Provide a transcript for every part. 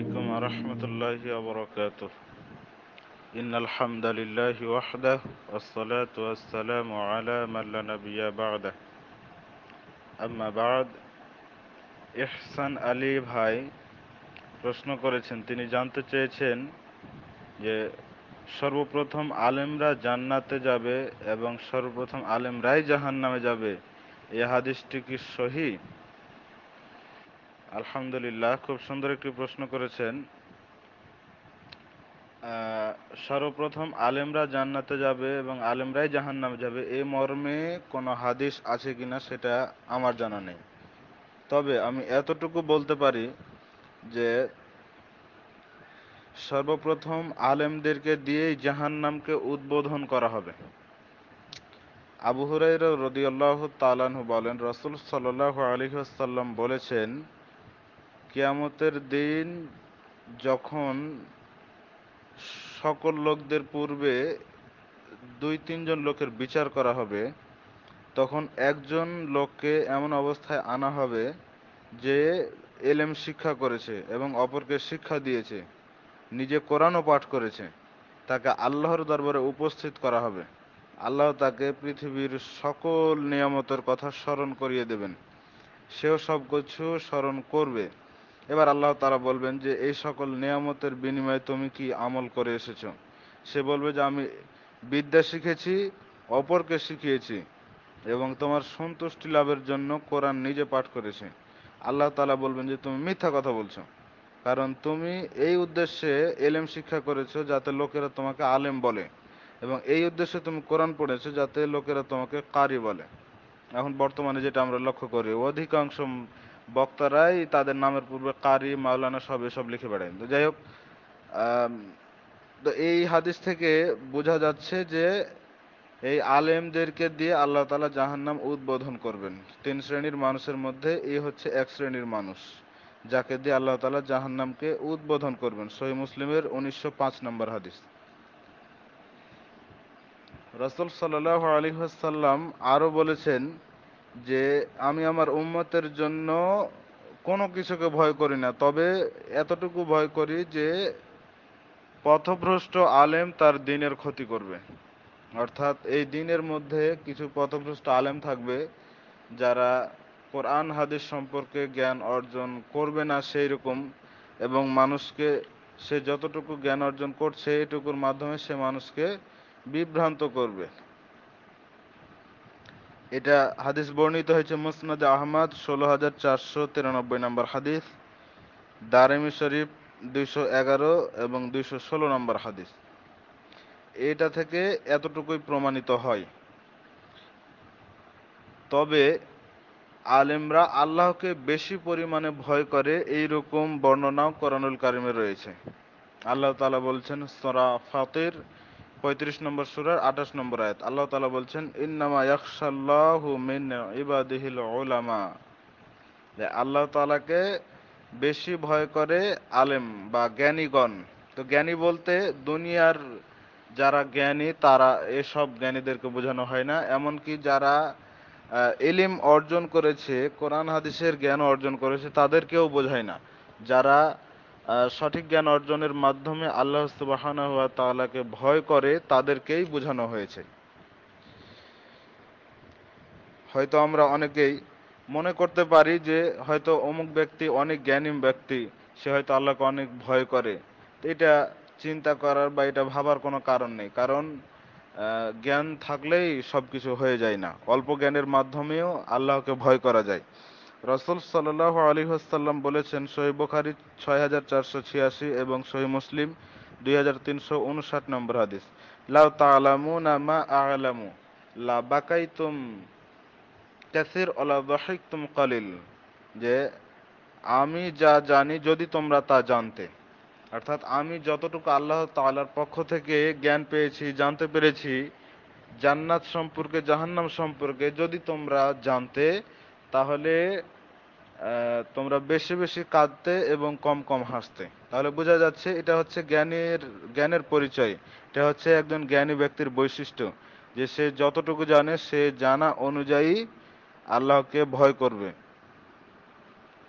عليكم ورحمة الله وبركاته إن الحمد لله وحده والصلاة والسلام على من لا نبي بعده أما بعد ইহসান আলী ভাই প্রশ্ন করেছেন তিনি জানতে চেয়েছেন যে সর্বপ্রথম আলেমরা জান্নাতে যাবে এবং সর্বপ্রথম আলেমরাই জাহান নামে যাবে এ হাদিসটি কি সহি আলহামদুলিল্লাহ খুব সুন্দর একটি প্রশ্ন করেছেন সর্বপ্রথম আলেমরা জান্নাতে যাবে এবং আলেমরাই জাহান নামে যাবে এই মর্মে কোনো হাদিস আছে কিনা সেটা আমার জানা নেই তবে আমি এতটুকু বলতে পারি যে সর্বপ্রথম আলেমদেরকে দিয়েই জাহান নামকে উদ্বোধন করা হবে আবু হুরাই রদিয়াল্লাহ তালানহু বলেন রসুল সাল্লাহ সাল্লাম বলেছেন কেয়ামতের দিন যখন সকল লোকদের পূর্বে দুই তিনজন লোকের বিচার করা হবে তখন একজন লোককে এমন অবস্থায় আনা হবে যে এলেম শিক্ষা করেছে এবং অপরকে শিক্ষা দিয়েছে নিজে কোরআনও পাঠ করেছে তাকে আল্লাহর দরবারে উপস্থিত করা হবে আল্লাহ তাকে পৃথিবীর সকল নিয়ামতের কথা স্মরণ করিয়ে দেবেন সেও সব কিছু স্মরণ করবে এবার আল্লাহ তারা বলবেন যে এই সকল নিয়ামতের বিনিময়ে তুমি কি আমল করে এসেছ সে বলবে যে আমি বিদ্যা শিখেছি অপরকে শিখিয়েছি এবং তোমার সন্তুষ্টি লাভের জন্য কোরআন নিজে পাঠ করেছি আল্লাহ তালা বলবেন যে তুমি মিথ্যা কথা বলছো কারণ তুমি এই উদ্দেশ্যে এলেম শিক্ষা করেছো যাতে লোকেরা তোমাকে আলেম বলে এবং এই উদ্দেশ্যে তুমি কোরআন পড়েছো যাতে লোকেরা তোমাকে কারি বলে এখন বর্তমানে যেটা আমরা লক্ষ্য করি অধিকাংশ বক্তারাই তাদের নামের পূর্বে কারি মাওলানা সব এসব লিখে বেড়ায় তো যাই হোক তো এই হাদিস থেকে বোঝা যাচ্ছে যে এই আলেমদেরকে দিয়ে আল্লাহ তালা জাহান্নাম উদ্বোধন করবেন তিন শ্রেণীর মানুষের মধ্যে এই হচ্ছে এক শ্রেণীর মানুষ যাকে দিয়ে আল্লাহ তালা জাহান্নামকে উদ্বোধন করবেন সহি মুসলিমের উনিশশো নম্বর হাদিস রসুল সাল্লাহ আলী সাল্লাম আরও বলেছেন যে আমি আমার উম্মতের জন্য কোনো কিছুকে ভয় করি না তবে এতটুকু ভয় করি যে পথভ্রষ্ট আলেম তার দিনের ক্ষতি করবে অর্থাৎ এই দিনের মধ্যে কিছু পথভ্রষ্ট আলেম থাকবে যারা কোরআন হাদিস সম্পর্কে জ্ঞান অর্জন করবে না সেই রকম এবং মানুষকে সে যতটুকু জ্ঞান অর্জন করছে এটুকুর মাধ্যমে সে মানুষকে বিভ্রান্ত করবে এটা হাদিস বর্ণিত হয়েছে মুসনাদ আহমদ ষোলো হাজার চারশো তিরানব্বই নম্বর হাদিস দারেমি শরীফ দুইশো এগারো এবং দুইশো ষোলো নম্বর হাদিস এটা থেকে এতটুকুই প্রমাণিত হয় তবে আলেমরা আল্লাহকে বেশি পরিমাণে ভয় করে এই রকম বর্ণনাও করানুল কারিমে রয়েছে আল্লাহ তালা বলছেন সরা ফাতের পঁয়ত্রিশ নম্বর সুরার আঠাশ নম্বর আয়াত আল্লাহ তালা বলছেন ইন্নামা ইয়াকশাল্লাহু মিন ইবাদিহিল ওলামা আল্লাহ তালাকে বেশি ভয় করে আলেম বা জ্ঞানীগণ তো জ্ঞানী বলতে দুনিয়ার যারা জ্ঞানী তারা এসব জ্ঞানীদেরকে বোঝানো হয় না এমনকি যারা এলিম অর্জন করেছে কোরআন হাদিসের জ্ঞান অর্জন করেছে তাদেরকেও বোঝায় না যারা সঠিক জ্ঞান অর্জনের মাধ্যমে আল্লাহ সুবাহানা তালাকে ভয় করে তাদেরকেই বোঝানো হয়েছে হয়তো আমরা অনেকেই মনে করতে পারি যে হয়তো অমুক ব্যক্তি অনেক জ্ঞানী ব্যক্তি সে হয়তো আল্লাহকে অনেক ভয় করে এটা চিন্তা করার বা এটা ভাবার কোনো কারণ নেই কারণ জ্ঞান থাকলেই সব কিছু হয়ে যায় না অল্প জ্ঞানের মাধ্যমেও আল্লাহকে ভয় করা যায় রসুল সাল্লাহ আলী হাসাল্লাম বলেছেন সহি বুখারি ছয় হাজার চারশো ছিয়াশি এবং সহি মুসলিম দুই হাজার তিনশো উনষাট নম্বর হাদিস লাউ তালামু না মা আলামু লা বাকাইতুম ক্যাসির অলা বাহিকতুম কলিল যে আমি যা জানি যদি তোমরা তা জানতে অর্থাৎ আমি যতটুকু আল্লাহ তাআলার পক্ষ থেকে জ্ঞান পেয়েছি জানতে পেরেছি জান্নাত সম্পর্কে জাহান্নাম সম্পর্কে যদি তোমরা জানতে তাহলে তোমরা বেশি বেশি কাঁদতে এবং কম কম হাসতে তাহলে বোঝা যাচ্ছে এটা হচ্ছে জ্ঞানের জ্ঞানের পরিচয় এটা হচ্ছে একজন জ্ঞানী ব্যক্তির বৈশিষ্ট্য যে সে যতটুকু জানে সে জানা অনুযায়ী আল্লাহকে ভয় করবে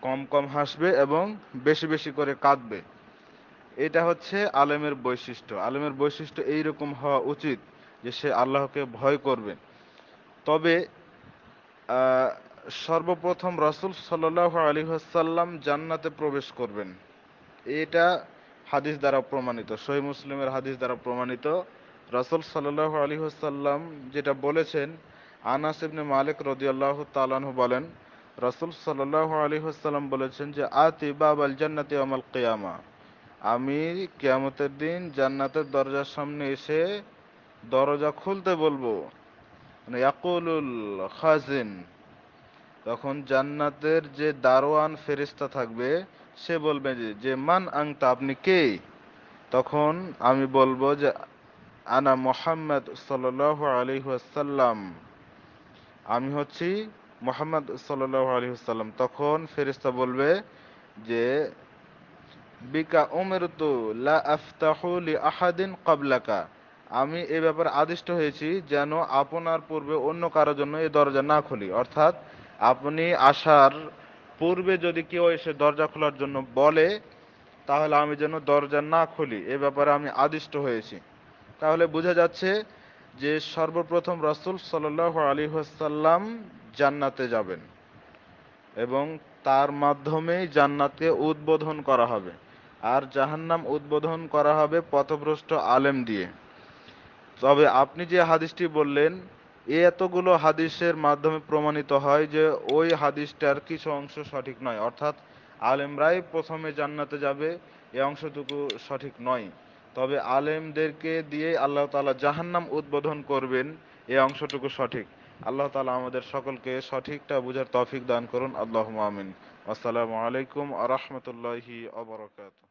কম কম হাসবে এবং বেশি বেশি করে কাঁদবে এটা হচ্ছে আলেমের বৈশিষ্ট্য আলেমের বৈশিষ্ট্য এই রকম হওয়া উচিত যে সে আল্লাহকে ভয় করবে তবে সর্বপ্রথম রাসুল সাল্লাহ আলী হাসাল্লাম জান্নাতে প্রবেশ করবেন এটা হাদিস দ্বারা প্রমাণিত সহি মুসলিমের হাদিস দ্বারা প্রমাণিত রসুল সাল্লাহ আলী হাসাল্লাম যেটা বলেছেন আনাস ইবনে মালিক রদিয়াল্লাহ তালানহু বলেন রসুল সাল্লাহ আলী হাসাল্লাম বলেছেন যে আতি বাব আল জান্নাতি আমাল কেয়ামা আমি কেয়ামতের দিন জান্নাতের দরজার সামনে এসে দরজা খুলতে বলবো মানে ইয়াকুলুল খাজিন তখন জান্নাতের যে দারোয়ান ফেরিস্তা থাকবে সে বলবে যে মান আংতা আপনি কে তখন আমি বলবো যে আনা মোহাম্মদ সাল আলিহাসাল্লাম আমি হচ্ছি মোহাম্মদ সাল আলিহাসাল্লাম তখন ফেরিস্তা বলবে যে বিকা উমেরতু লা আফতাহুলি আহাদিন কাবলাকা আমি এ ব্যাপারে আদিষ্ট হয়েছি যেন আপনার পূর্বে অন্য কারোর জন্য এই দরজা না খুলি অর্থাৎ আপনি আসার পূর্বে যদি কেউ এসে দরজা খোলার জন্য বলে তাহলে আমি যেন দরজা না খুলি এ ব্যাপারে আমি আদিষ্ট হয়েছি তাহলে বোঝা যাচ্ছে যে সর্বপ্রথম রাসুল সাল্লাহ আলী হাসাল্লাম জান্নাতে যাবেন এবং তার মাধ্যমে জান্নাতকে উদ্বোধন করা হবে আর জাহান্নাম উদ্বোধন করা হবে পথভ্রষ্ট আলেম দিয়ে তবে আপনি যে হাদিসটি বললেন এতগুলো হাদিসের মাধ্যমে প্রমাণিত হয় যে ওই হাদিসটার কিছু অংশ সঠিক নয় অর্থাৎ আলেমরাই প্রথমে জান্নাতে যাবে এ অংশটুকু সঠিক নয় তবে আলেমদেরকে দিয়ে আল্লাহ তালা জাহান্নাম উদ্বোধন করবেন এ অংশটুকু সঠিক আল্লাহ তালা আমাদের সকলকে সঠিকটা বুঝার তফিক দান করুন আল্লাহ আমিন আসসালামু আলাইকুম আ রহমতুল্লাহি